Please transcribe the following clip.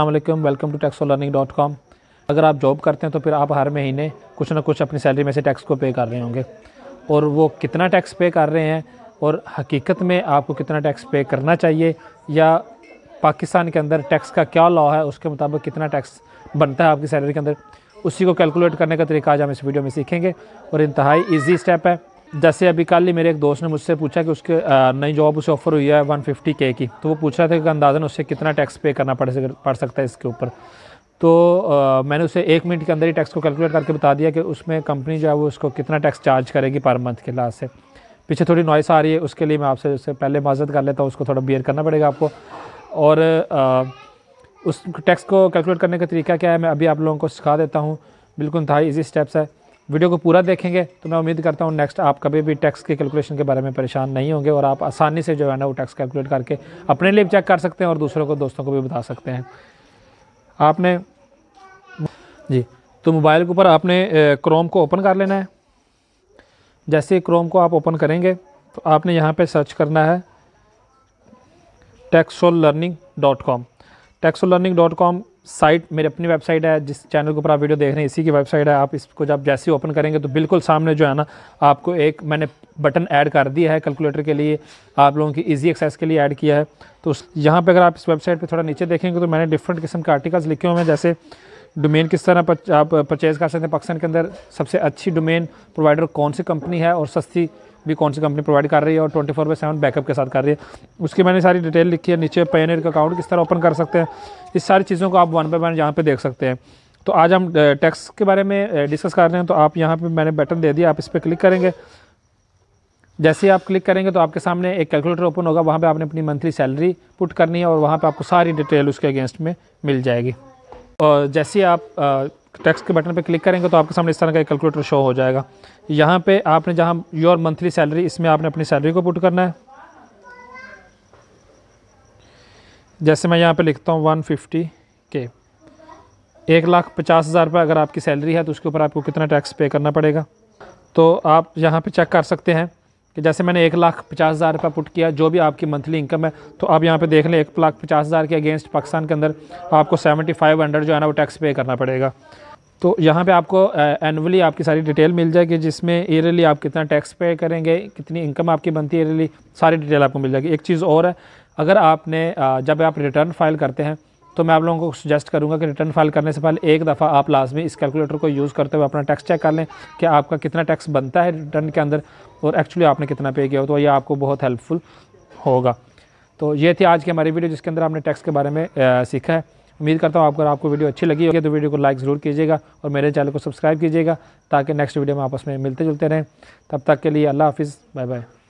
अल्लाम welcome to tax learning dot com अगर आप जॉब करते हैं तो फिर आप हर महीने कुछ ना कुछ अपनी सैलरी में से टैक्स को पे कर रहे होंगे और वो कितना टैक्स पे कर रहे हैं और हकीकत में आपको कितना टैक्स पे करना चाहिए या पाकिस्तान के अंदर टैक्स का क्या लॉ है उसके मुताबिक कितना टैक्स बनता है आपकी सैलरी के अंदर उसी को कैलकुलेट करने का तरीका आज हम इस वीडियो में सीखेंगे और इंतहाई ईजी स्टेप है जैसे अभी कल ही मेरे एक दोस्त ने मुझसे पूछा कि उसके नई जॉब उसे ऑफ़र हुई है वन फिफ्टी के की तो वो पूछ रहा था कि अंदाजन उससे कितना टैक्स पे करना पड़ पड़ सकता है इसके ऊपर तो आ, मैंने उसे एक मिनट के अंदर ही टैक्स को कैलकुलेट करके बता दिया कि उसमें कंपनी जो है वो उसको कितना टैक्स चार्ज करेगी पर मंथ के लिहाज से पीछे थोड़ी नॉइस आ रही है उसके लिए मैं आपसे उससे पहले माजत कर लेता हूँ उसको थोड़ा बियर करना पड़ेगा आपको और आ, उस टैक्स को कैलकुलेट करने का तरीका क्या है मैं अभी आप लोगों को सिखा देता हूँ बिल्कुल था इजी स्टेप्स है वीडियो को पूरा देखेंगे तो मैं उम्मीद करता हूँ नेक्स्ट आप कभी भी टैक्स के कैलकुलेशन के बारे में परेशान नहीं होंगे और आप आसानी से जो है ना वो टैक्स कैलकुलेट करके अपने लिए भी चेक कर सकते हैं और दूसरों को दोस्तों को भी बता सकते हैं आपने जी तो मोबाइल के ऊपर आपने क्रोम को ओपन कर लेना है जैसे क्रोम को आप ओपन करेंगे तो आपने यहाँ पर सर्च करना है taxol learning dot com texo learning dot com site मेरी अपनी वेबसाइट है जिस चैनल के ऊपर आप वीडियो देख रहे हैं इसी की वेबसाइट है आप इसको जब जैसे ओपन करेंगे तो बिल्कुल सामने जो है ना आपको एक मैंने बटन ऐड कर दिया है कैलकुलेटर के लिए आप लोगों की इजी एक्सेस के लिए ऐड किया है तो यहाँ पे अगर आप इस वेबसाइट पे थोड़ा नीचे देखेंगे तो मैंने डिफरेंट किस्म के आर्टिकल्स लिखे हुए हैं जैसे डोमेन किस तरह आप परचेज़ कर सकते हैं पाकिस्तान के अंदर सबसे अच्छी डोमेन प्रोवाइडर कौन सी कंपनी है और सस्ती भी कौन सी कंपनी प्रोवाइड कर रही है और twenty four by seven backup के साथ कर रही है उसकी मैंने सारी डिटेल लिखी है नीचे पेनियर का अकाउंट किस तरह ओपन कर सकते हैं इस सारी चीज़ों को आप वन बाई वन यहाँ पर देख सकते हैं तो आज हम टैक्स के बारे में डिस्कस कर रहे हैं तो आप यहाँ पर मैंने बटन दे दिया आप इस पर क्लिक करेंगे जैसे ही आप क्लिक करेंगे तो आपके सामने एक कैलकुलेटर ओपन होगा वहाँ पे आपने अपनी मंथली सैलरी पुट करनी है और वहाँ पे आपको सारी डिटेल उसके अगेंस्ट में मिल जाएगी और जैसे ही आप टैक्स के बटन पर क्लिक करेंगे तो आपके सामने इस तरह का एक कैलकुलेटर शो हो जाएगा यहाँ पे आपने जहाँ योर मंथली सैलरी इसमें आपने अपनी सैलरी को पुट करना है जैसे मैं यहाँ पे लिखता हूँ वन फिफ्टी के एक लाख पचास हज़ार रुपये अगर आपकी सैलरी है तो उसके ऊपर आपको कितना टैक्स पे करना पड़ेगा तो आप यहाँ पे चेक कर सकते हैं कि जैसे मैंने एक लाख पचास हज़ार रुपये पुट किया जो भी आपकी मंथली इनकम है तो आप यहाँ पे देख लें एक लाख पचास हज़ार के अगेंस्ट पाकिस्तान के अंदर आपको सेवेंटी फाइव हंड्रेड जो है ना वो टैक्स पे करना पड़ेगा तो यहाँ पे आपको एनुअली आपकी सारी डिटेल मिल जाएगी जिसमें ईयरली आप कितना टैक्स पे करेंगे कितनी इनकम आपकी बनती है ईयरली सारी डिटेल आपको मिल जाएगी एक चीज़ और है अगर आपने जब आप रिटर्न फाइल करते हैं तो मैं आप लोगों को सजेस्ट करूंगा कि रिटर्न फाइल करने से पहले एक दफ़ा आप लाजमी इस कैलकुलेटर को यूज़ करते हुए अपना टैक्स चेक कर लें कि आपका कितना टैक्स बनता है रिटर्न के अंदर और एक्चुअली आपने कितना पे किया हो तो ये आपको बहुत हेल्पफुल होगा तो ये थी आज की हमारी वीडियो जिसके अंदर आपने टैक्स के बारे में सीखा है उम्मीद करता हूँ अगर आपको वीडियो अच्छी लगी होगी तो वीडियो को लाइक ज़रूर कीजिएगा और मेरे चैनल को सब्सक्राइब कीजिएगा ताकि नेक्स्ट वीडियो में आपस में मिलते जुलते रहें तब तक के लिए अल्लाह हाफिज़ बाय बाय